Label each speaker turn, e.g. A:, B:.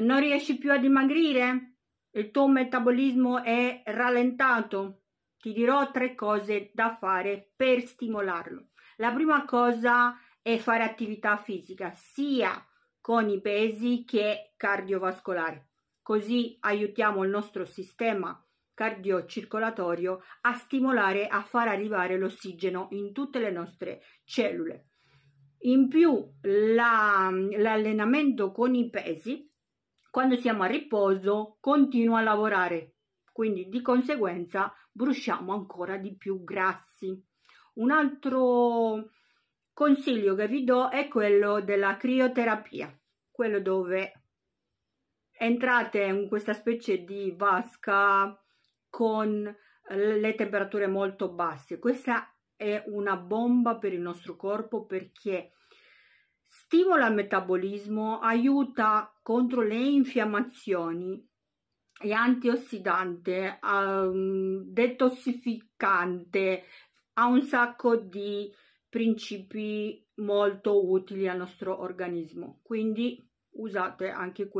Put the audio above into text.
A: Non riesci più a dimagrire? Il tuo metabolismo è rallentato? Ti dirò tre cose da fare per stimolarlo. La prima cosa è fare attività fisica, sia con i pesi che cardiovascolare. Così aiutiamo il nostro sistema cardiocircolatorio a stimolare, a far arrivare l'ossigeno in tutte le nostre cellule. In più la, l'allenamento con i pesi quando siamo a riposo continua a lavorare, quindi di conseguenza bruciamo ancora di più grassi. Un altro consiglio che vi do è quello della crioterapia, quello dove entrate in questa specie di vasca con le temperature molto basse. Questa è una bomba per il nostro corpo perché stimola il metabolismo, aiuta contro le infiammazioni, è antiossidante, um, detossificante, ha un sacco di principi molto utili al nostro organismo, quindi usate anche questo.